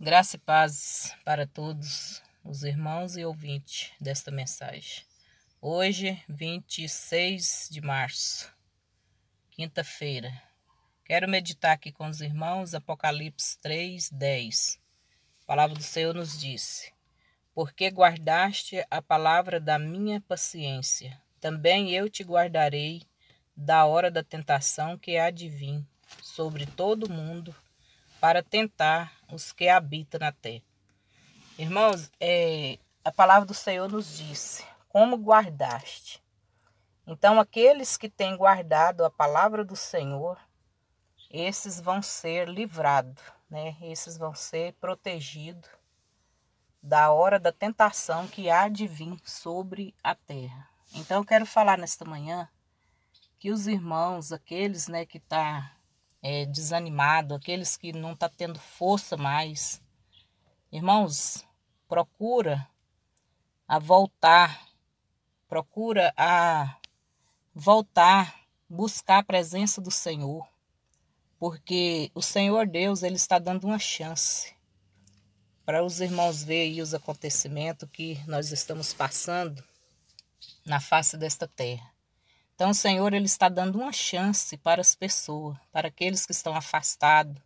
Graça e paz para todos os irmãos e ouvintes desta mensagem. Hoje, 26 de março, quinta-feira. Quero meditar aqui com os irmãos Apocalipse 3, 10. A palavra do Senhor nos disse: Porque guardaste a palavra da minha paciência, também eu te guardarei da hora da tentação que há de vir sobre todo mundo para tentar os que habitam na terra. Irmãos, é, a palavra do Senhor nos disse: Como guardaste? Então, aqueles que têm guardado a palavra do Senhor, esses vão ser livrados, né? esses vão ser protegidos da hora da tentação que há de vir sobre a terra. Então, eu quero falar nesta manhã que os irmãos, aqueles né, que estão. Tá é, desanimado, aqueles que não estão tá tendo força mais. Irmãos, procura a voltar, procura a voltar, buscar a presença do Senhor, porque o Senhor Deus ele está dando uma chance para os irmãos verem os acontecimentos que nós estamos passando na face desta terra. Então, o Senhor ele está dando uma chance para as pessoas, para aqueles que estão afastados,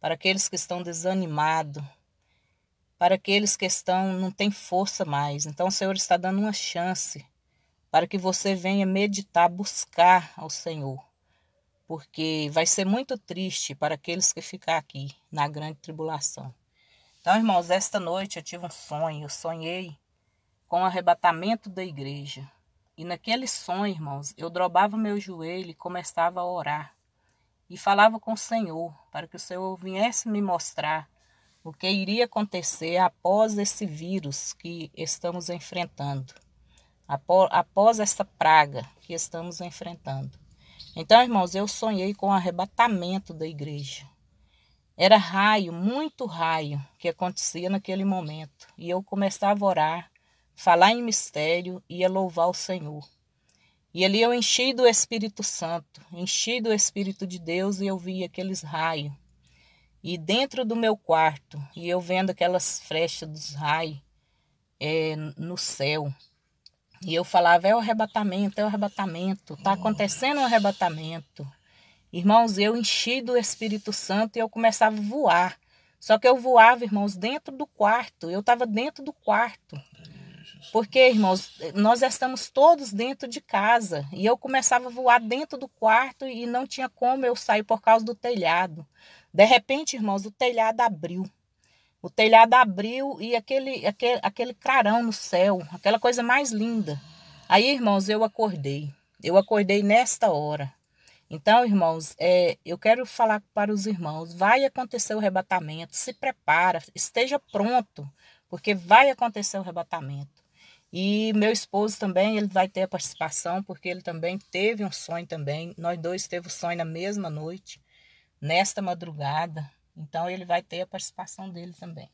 para aqueles que estão desanimados, para aqueles que estão não têm força mais. Então, o Senhor está dando uma chance para que você venha meditar, buscar ao Senhor, porque vai ser muito triste para aqueles que ficar aqui na grande tribulação. Então, irmãos, esta noite eu tive um sonho, eu sonhei com o arrebatamento da igreja. E naquele sonho, irmãos, eu drobava meu joelho e começava a orar. E falava com o Senhor, para que o Senhor viesse me mostrar o que iria acontecer após esse vírus que estamos enfrentando, após essa praga que estamos enfrentando. Então, irmãos, eu sonhei com o arrebatamento da igreja. Era raio, muito raio que acontecia naquele momento. E eu começava a orar falar em mistério, ia louvar o Senhor. E ali eu enchi do Espírito Santo, enchi do Espírito de Deus e eu vi aqueles raios. E dentro do meu quarto, e eu vendo aquelas frechas dos raios é, no céu. E eu falava: é o arrebatamento, é o arrebatamento, está acontecendo o um arrebatamento. Irmãos, eu enchi do Espírito Santo e eu começava a voar. Só que eu voava, irmãos, dentro do quarto. Eu estava dentro do quarto. Porque, irmãos, nós estamos todos dentro de casa. E eu começava a voar dentro do quarto e não tinha como eu sair por causa do telhado. De repente, irmãos, o telhado abriu. O telhado abriu e aquele, aquele, aquele clarão no céu, aquela coisa mais linda. Aí, irmãos, eu acordei. Eu acordei nesta hora. Então, irmãos, é, eu quero falar para os irmãos: vai acontecer o arrebatamento, se prepara, esteja pronto porque vai acontecer o arrebatamento. E meu esposo também, ele vai ter a participação, porque ele também teve um sonho também. Nós dois tivemos o sonho na mesma noite, nesta madrugada. Então ele vai ter a participação dele também.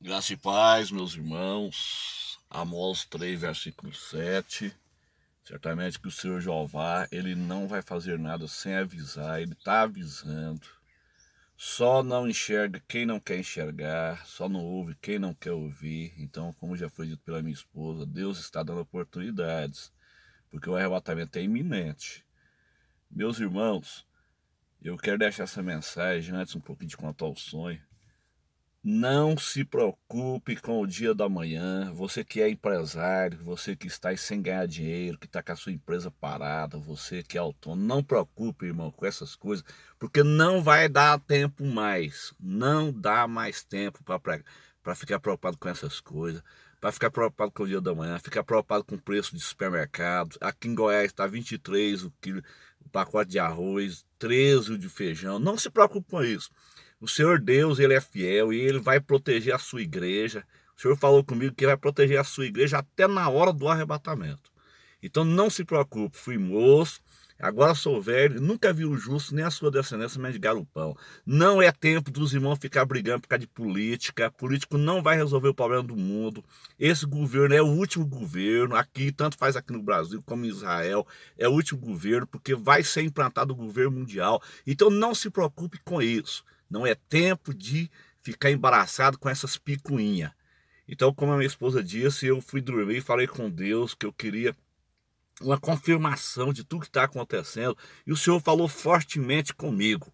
Graça e paz, meus irmãos. Amós 3, versículo 7. Certamente que o Senhor Jeová, ele não vai fazer nada sem avisar, ele está avisando só não enxerga quem não quer enxergar, só não ouve quem não quer ouvir. Então, como já foi dito pela minha esposa, Deus está dando oportunidades, porque o arrebatamento é iminente. Meus irmãos, eu quero deixar essa mensagem antes um pouquinho de contar o sonho. Não se preocupe com o dia da manhã. Você que é empresário, você que está aí sem ganhar dinheiro, que está com a sua empresa parada, você que é autônomo, não preocupe, irmão, com essas coisas, porque não vai dar tempo mais. Não dá mais tempo para ficar preocupado com essas coisas, para ficar preocupado com o dia da manhã, ficar preocupado com o preço de supermercado. Aqui em Goiás está 23 o quilo, o pacote de arroz, 13 o de feijão. Não se preocupe com isso. O Senhor Deus, ele é fiel e ele vai proteger a sua igreja. O Senhor falou comigo que vai proteger a sua igreja até na hora do arrebatamento. Então não se preocupe, fui moço, agora sou velho, nunca vi o justo nem a sua descendência mas o pão. Não é tempo dos irmãos ficar brigando por causa de política. Político não vai resolver o problema do mundo. Esse governo é o último governo aqui, tanto faz aqui no Brasil como em Israel, é o último governo porque vai ser implantado o governo mundial. Então não se preocupe com isso. Não é tempo de ficar embaraçado com essas picuinhas. Então, como a minha esposa disse, eu fui dormir e falei com Deus que eu queria uma confirmação de tudo que está acontecendo. E o Senhor falou fortemente comigo.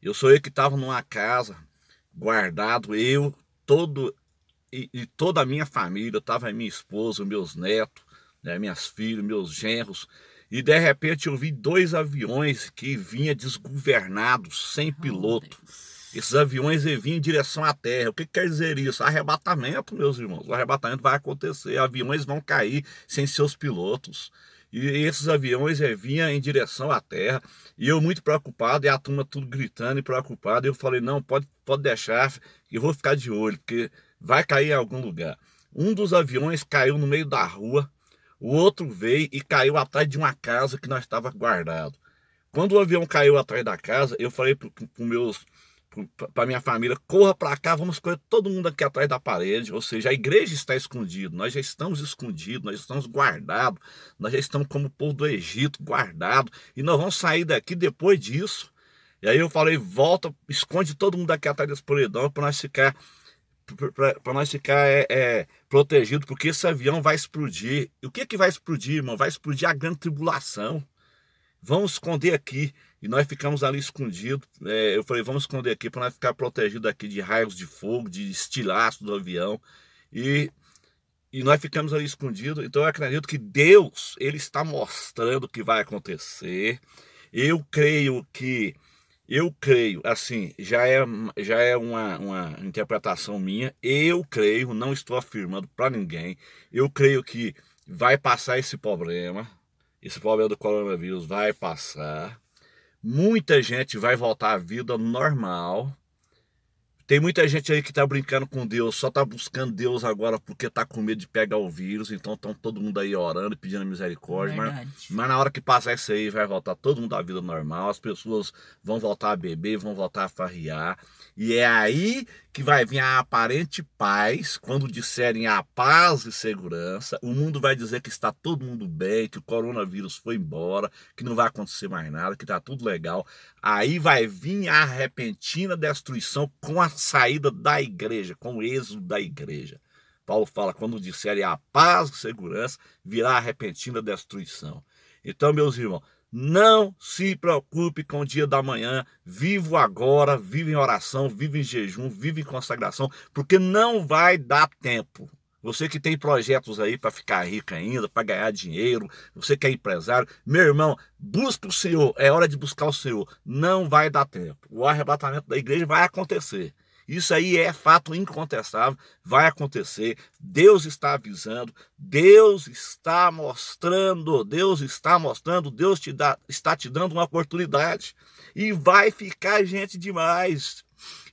Eu sou eu que estava numa casa, guardado, eu, todo e, e toda a minha família, estava minha esposa, meus netos, né, minhas filhas, meus genros. E de repente eu vi dois aviões que vinha desgovernados, sem oh, piloto. Esses aviões vinham em direção à Terra. O que, quer dizer isso? Arrebatamento, meus irmãos. O arrebatamento vai acontecer. Aviões vão cair sem seus pilotos. E esses aviões vinham em direção à Terra. E eu muito preocupado, e a turma tudo gritando e preocupado. Eu falei, não, pode, pode deixar, eu vou ficar de olho, porque vai cair em algum lugar. Um dos aviões caiu no meio da rua, o outro veio e caiu atrás de uma casa que nós estava guardado. Quando o avião caiu atrás da casa, eu falei para meus para minha família, corra para cá, vamos correr todo mundo aqui atrás da parede, ou seja, a igreja está escondida, nós já estamos escondidos, nós estamos guardados, nós já estamos como o povo do Egito, guardado, e nós vamos sair daqui depois disso. E aí eu falei, volta, esconde todo mundo aqui atrás desse paredão para nós ficar para nós ficar é, é, protegido, porque esse avião vai explodir. E o que, que vai explodir, irmão? Vai explodir a grande tribulação. Vamos esconder aqui. E nós ficamos ali escondidos. É, eu falei, vamos esconder aqui para nós ficar protegido aqui de raios de fogo, de estilaço do avião. E, e nós ficamos ali escondidos. Então eu acredito que Deus, ele está mostrando o que vai acontecer. Eu creio que eu creio, assim, já é, já é uma, uma interpretação minha. Eu creio, não estou afirmando para ninguém. Eu creio que vai passar esse problema. Esse problema do coronavírus vai passar. Muita gente vai voltar à vida normal. Tem muita gente aí que tá brincando com Deus, só tá buscando Deus agora porque tá com medo de pegar o vírus, então estão todo mundo aí orando, pedindo misericórdia. Mas, mas, na hora que passar isso aí, vai voltar todo mundo à vida normal, as pessoas vão voltar a beber, vão voltar a farriar. E é aí que vai vir a aparente paz, quando disserem a paz e segurança, o mundo vai dizer que está todo mundo bem, que o coronavírus foi embora, que não vai acontecer mais nada, que tá tudo legal. Aí vai vir a repentina destruição com a saída da igreja, com o êxodo da igreja. Paulo fala: quando disserem a paz e segurança, virá a repentina destruição. Então, meus irmãos, não se preocupe com o dia da manhã. Vivo agora, vivo em oração, vivo em jejum, vivo em consagração, porque não vai dar tempo. Você que tem projetos aí para ficar rico ainda, para ganhar dinheiro, você que é empresário, meu irmão, busca o Senhor, é hora de buscar o Senhor. Não vai dar tempo. O arrebatamento da igreja vai acontecer. Isso aí é fato incontestável, vai acontecer. Deus está avisando, Deus está mostrando, Deus está mostrando, Deus te dá, está te dando uma oportunidade e vai ficar gente demais.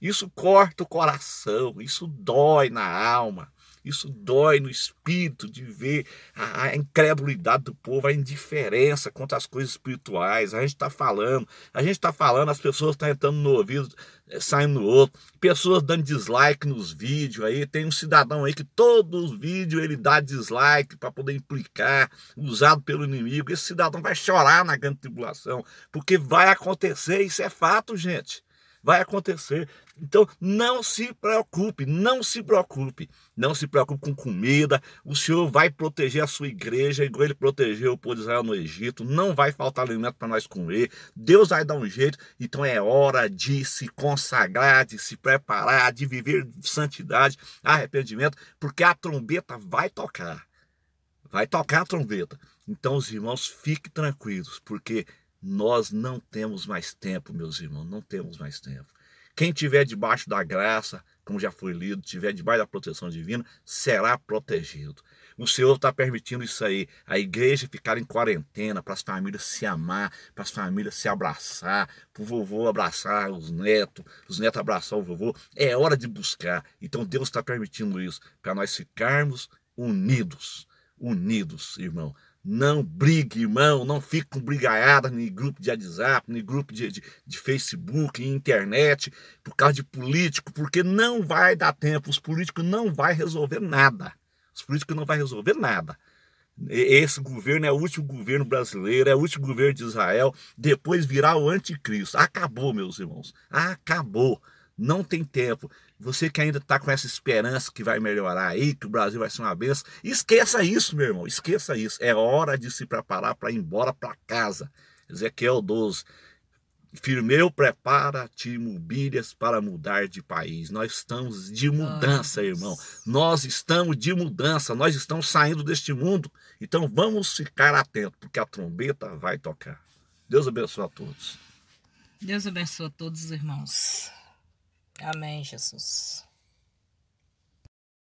Isso corta o coração, isso dói na alma. Isso dói no espírito de ver a, a incredulidade do povo, a indiferença contra as coisas espirituais. A gente está falando, a gente está falando, as pessoas estão tá entrando no ouvido, eh, saindo no outro, pessoas dando dislike nos vídeos aí. Tem um cidadão aí que todos os vídeos ele dá dislike para poder implicar, usado pelo inimigo. Esse cidadão vai chorar na grande tribulação, porque vai acontecer, isso é fato, gente vai acontecer. Então não se preocupe, não se preocupe, não se preocupe com comida. O Senhor vai proteger a sua igreja, igual ele protegeu o povo de Israel no Egito. Não vai faltar alimento para nós comer. Deus vai dar um jeito. Então é hora de se consagrar, de se preparar, de viver santidade, arrependimento, porque a trombeta vai tocar. Vai tocar a trombeta. Então os irmãos fiquem tranquilos, porque nós não temos mais tempo, meus irmãos, não temos mais tempo. Quem tiver debaixo da graça, como já foi lido, tiver debaixo da proteção divina, será protegido. O Senhor está permitindo isso aí, a igreja ficar em quarentena, para as famílias se amar, para as famílias se abraçar, para o vovô abraçar os netos, os netos abraçar o vovô. É hora de buscar. Então Deus está permitindo isso, para nós ficarmos unidos, unidos, irmão. Não brigue, irmão, não fique com brigaiada em grupo de WhatsApp, em grupo de, de, de Facebook, em internet, por causa de político, porque não vai dar tempo, os políticos não vai resolver nada. Os políticos não vai resolver nada. Esse governo é o último governo brasileiro, é o último governo de Israel, depois virá o anticristo. Acabou, meus irmãos, acabou não tem tempo. Você que ainda está com essa esperança que vai melhorar aí, que o Brasil vai ser uma benção, esqueça isso, meu irmão, esqueça isso. É hora de se preparar para ir embora para casa. Ezequiel 12. Firmeu, prepara, te mobílias para mudar de país. Nós estamos de mudança, Nossa. irmão. Nós estamos de mudança, nós estamos saindo deste mundo. Então vamos ficar atentos, porque a trombeta vai tocar. Deus abençoe a todos. Deus abençoe a todos, irmãos. Amém, Jesus.